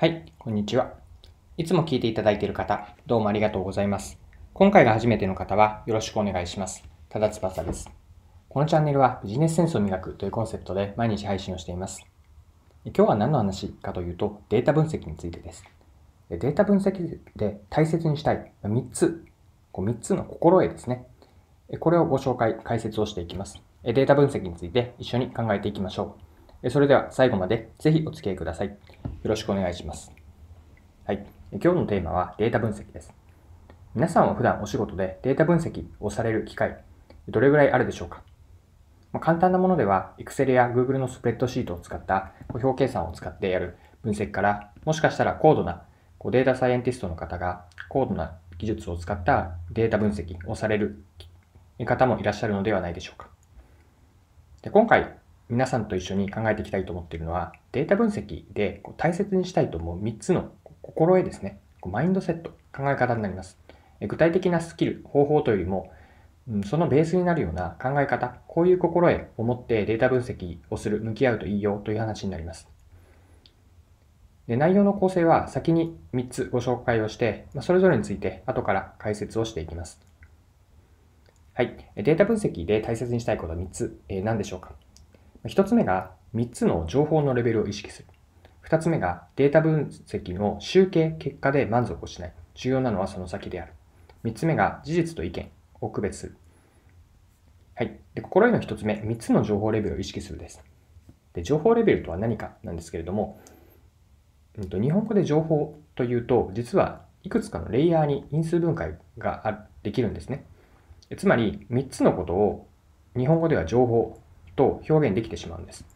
はい、こんにちは。いつも聞いていただいている方、どうもありがとうございます。今回が初めての方は、よろしくお願いします。ただ翼です。このチャンネルは、ビジネスセンスを磨くというコンセプトで毎日配信をしています。今日は何の話かというと、データ分析についてです。データ分析で大切にしたい3つ、3つの心得ですね。これをご紹介、解説をしていきます。データ分析について一緒に考えていきましょう。それでは最後までぜひお付き合いください。よろしくお願いします。はい。今日のテーマはデータ分析です。皆さんは普段お仕事でデータ分析をされる機会、どれぐらいあるでしょうか簡単なものでは Excel や Google のスプレッドシートを使った表計算を使ってやる分析から、もしかしたら高度なこうデータサイエンティストの方が高度な技術を使ったデータ分析をされる方もいらっしゃるのではないでしょうか。で今回皆さんと一緒に考えていきたいと思っているのは、データ分析で大切にしたいと思う3つの心得ですね。マインドセット、考え方になります。具体的なスキル、方法というよりも、そのベースになるような考え方、こういう心得を持ってデータ分析をする、向き合うといいよという話になります。で内容の構成は先に3つご紹介をして、それぞれについて後から解説をしていきます。はい。データ分析で大切にしたいことは3つ、えー、何でしょうか1つ目が3つの情報のレベルを意識する。2つ目がデータ分析の集計結果で満足をしない。重要なのはその先である。3つ目が事実と意見を区別する。はい。で、心得の1つ目、3つの情報レベルを意識するです。で、情報レベルとは何かなんですけれども、うん、と日本語で情報というと、実はいくつかのレイヤーに因数分解ができるんですね。つまり、3つのことを日本語では情報と表現できてしまうんです。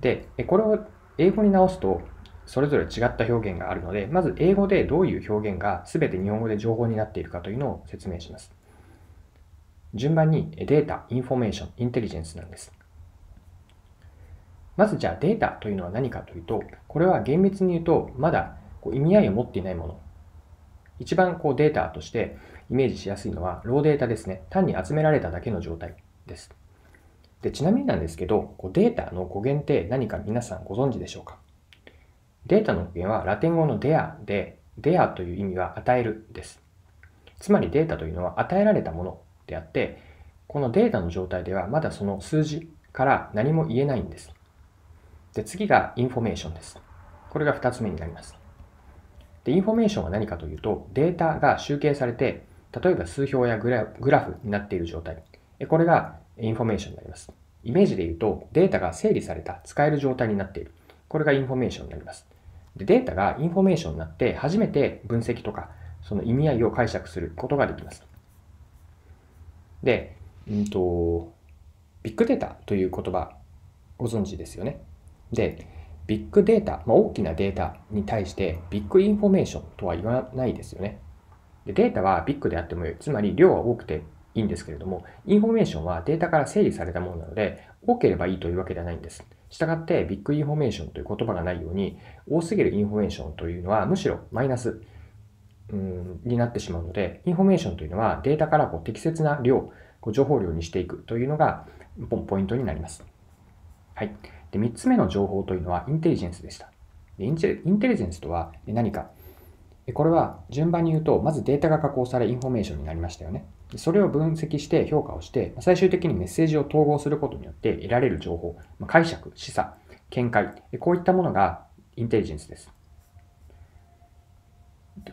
で、これを英語に直すと、それぞれ違った表現があるので、まず英語でどういう表現が全て日本語で情報になっているかというのを説明します。順番にデータ、インフォメーション、インテリジェンスなんです。まずじゃあデータというのは何かというと、これは厳密に言うと、まだこう意味合いを持っていないもの。一番こうデータとしてイメージしやすいのは、ローデータですね。単に集められただけの状態です。で、ちなみになんですけど、こうデータの語源って何か皆さんご存知でしょうかデータの語源はラテン語のデアで、デアという意味は与えるです。つまりデータというのは与えられたものであって、このデータの状態ではまだその数字から何も言えないんです。で、次がインフォメーションです。これが2つ目になります。で、インフォメーションは何かというと、データが集計されて、例えば数表やグラフになっている状態。これがインフォメーションになります。イメージで言うと、データが整理された、使える状態になっている。これがインフォメーションになります。でデータがインフォメーションになって、初めて分析とか、その意味合いを解釈することができます。で、うんと、ビッグデータという言葉、ご存知ですよね。で、ビッグデータ、まあ、大きなデータに対して、ビッグインフォメーションとは言わないですよね。でデータはビッグであってもよい。つまり量は多くていいんですけれども、インフォメーションはデータから整理されたものなので、多ければいいというわけではないんです。したがって、ビッグインフォメーションという言葉がないように、多すぎるインフォメーションというのはむしろマイナスうんになってしまうので、インフォメーションというのはデータからこう適切な量、こう情報量にしていくというのがポイントになります。はい。で、3つ目の情報というのはインテリジェンスでした。でインテリジェンスとは何かこれは順番に言うと、まずデータが加工されインフォメーションになりましたよね。それを分析して評価をして、最終的にメッセージを統合することによって得られる情報、解釈、示唆、見解、こういったものがインテリジェンスです。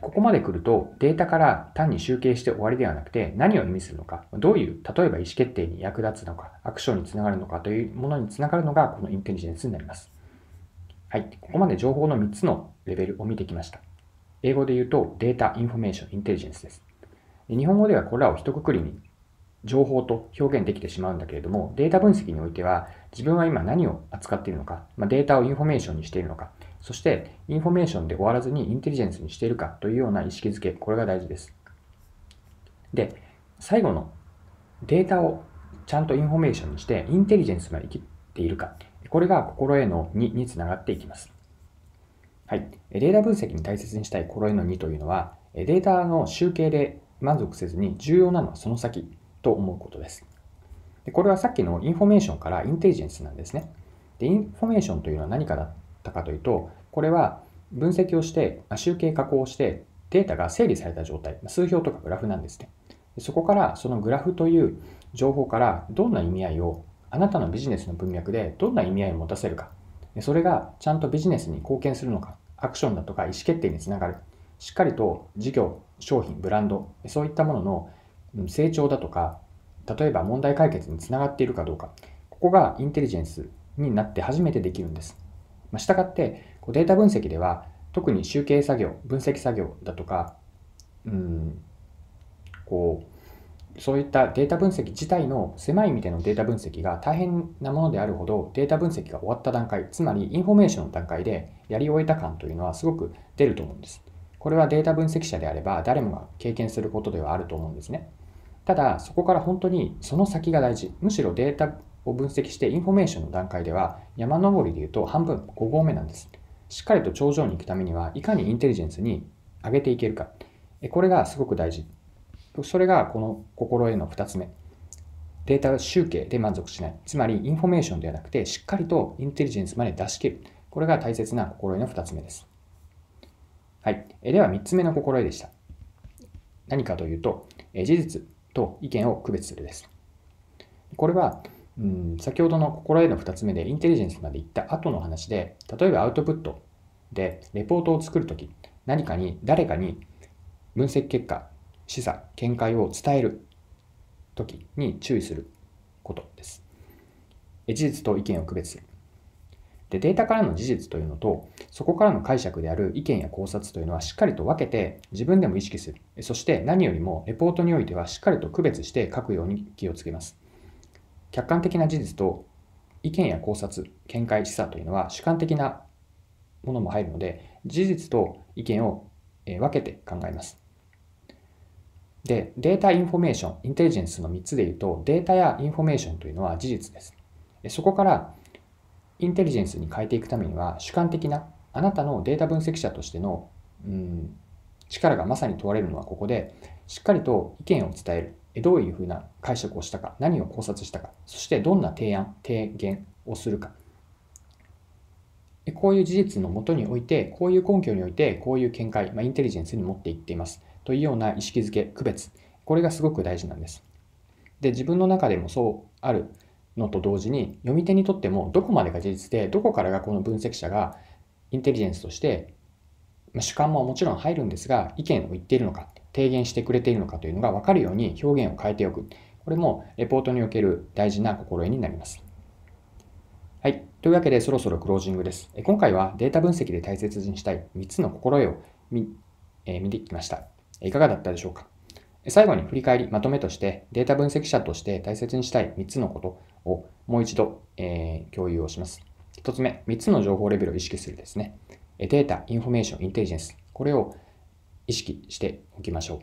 ここまで来るとデータから単に集計して終わりではなくて何を意味するのか、どういう、例えば意思決定に役立つのか、アクションにつながるのかというものにつながるのがこのインテリジェンスになります。はい。ここまで情報の3つのレベルを見てきました。英語で言うとデータ、インフォメーション、インテリジェンスです。日本語ではこれらを一括りに情報と表現できてしまうんだけれども、データ分析においては自分は今何を扱っているのか、まあ、データをインフォメーションにしているのか、そしてインフォメーションで終わらずにインテリジェンスにしているかというような意識づけ、これが大事です。で、最後のデータをちゃんとインフォメーションにしてインテリジェンスまで生きているか、これが心への2につながっていきます。はい。データ分析に大切にしたい心への2というのは、データの集計で満足せずに重要なのはその先と思うことです。でこれはさっきのインフォメーションからインテリジェンスなんですね。で、インフォメーションというのは何かだったかというと、これは分析をして、集計加工をして、データが整理された状態、数表とかグラフなんですね。そこからそのグラフという情報からどんな意味合いをあなたのビジネスの文脈でどんな意味合いを持たせるかそれがちゃんとビジネスに貢献するのか、アクションだとか意思決定につながる、しっかりと事業、商品、ブランド、そういったものの成長だとか、例えば問題解決につながっているかどうか、ここがインテリジェンスになって初めてできるんです。ましたがってデータ分析では特に集計作業分析作業だとかうんこうそういったデータ分析自体の狭い意味でのデータ分析が大変なものであるほどデータ分析が終わった段階つまりインフォメーションの段階でやり終えた感というのはすごく出ると思うんですこれはデータ分析者であれば誰もが経験することではあると思うんですねただそこから本当にその先が大事むしろデータを分析してインフォメーションの段階では山登りでいうと半分5合目なんですしっかりと頂上に行くためにはいかにインテリジェンスに上げていけるかこれがすごく大事それがこの心得の2つ目。データ集計で満足しない。つまり、インフォメーションではなくて、しっかりとインテリジェンスまで出し切る。これが大切な心得の2つ目です。はい。えでは、3つ目の心得でした。何かというと、え事実と意見を区別するです。これは、うん、先ほどの心得の2つ目でインテリジェンスまで行った後の話で、例えばアウトプットでレポートを作るとき、何かに、誰かに分析結果示唆、見解を伝える時に注意することです。事実と意見を区別する。で、データからの事実というのと、そこからの解釈である意見や考察というのはしっかりと分けて自分でも意識する。そして何よりもレポートにおいてはしっかりと区別して書くように気をつけます。客観的な事実と意見や考察、見解、示唆というのは主観的なものも入るので、事実と意見を分けて考えます。で、データインフォメーション、インテリジェンスの3つで言うと、データやインフォメーションというのは事実です。そこから、インテリジェンスに変えていくためには、主観的な、あなたのデータ分析者としての、うん、力がまさに問われるのはここで、しっかりと意見を伝える。どういうふうな解釈をしたか、何を考察したか、そしてどんな提案、提言をするか。こういう事実のもとにおいて、こういう根拠において、こういう見解、まあ、インテリジェンスに持っていっています。というような意識づけ、区別、これがすごく大事なんです。で、自分の中でもそうあるのと同時に、読み手にとってもどこまでが事実で、どこからがこの分析者がインテリジェンスとして、ま主観ももちろん入るんですが、意見を言っているのか、提言してくれているのかというのが分かるように表現を変えておく。これもレポートにおける大事な心得になります。はい。というわけでそろそろクロージングです。今回はデータ分析で大切にしたい3つの心得を見,、えー、見てきました。いかがだったでしょうか最後に振り返り、まとめとしてデータ分析者として大切にしたい3つのことをもう一度、えー、共有をします。1つ目、3つの情報レベルを意識するですね。データ、インフォメーション、インテリジェンス。これを意識しておきましょ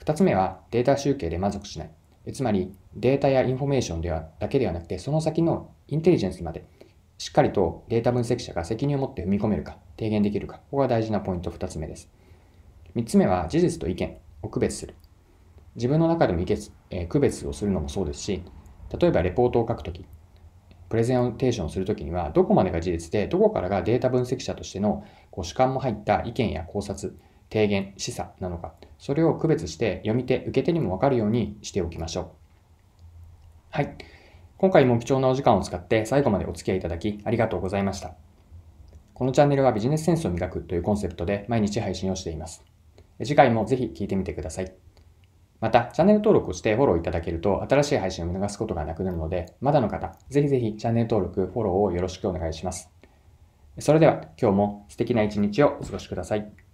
う。2つ目はデータ集計で満足しない。つまりデータやインフォメーションではだけではなくて、その先のインテリジェンスまでしっかりとデータ分析者が責任を持って踏み込めるか、提言できるか、ここが大事なポイント2つ目です。3つ目は事実と意見を区別する。自分の中でも意見、えー、区別をするのもそうですし、例えばレポートを書くとき、プレゼンテーションをするときには、どこまでが事実で、どこからがデータ分析者としてのこう主観も入った意見や考察、提言、示唆なのか、それを区別して読み手、受け手にも分かるようにしておきましょう。はい。今回も貴重なお時間を使って最後までお付き合いいただきありがとうございました。このチャンネルはビジネスセンスを磨くというコンセプトで毎日配信をしています。次回もぜひ聴いてみてください。また、チャンネル登録をしてフォローいただけると、新しい配信を見逃すことがなくなるので、まだの方、ぜひぜひチャンネル登録、フォローをよろしくお願いします。それでは、今日も素敵な一日をお過ごしください。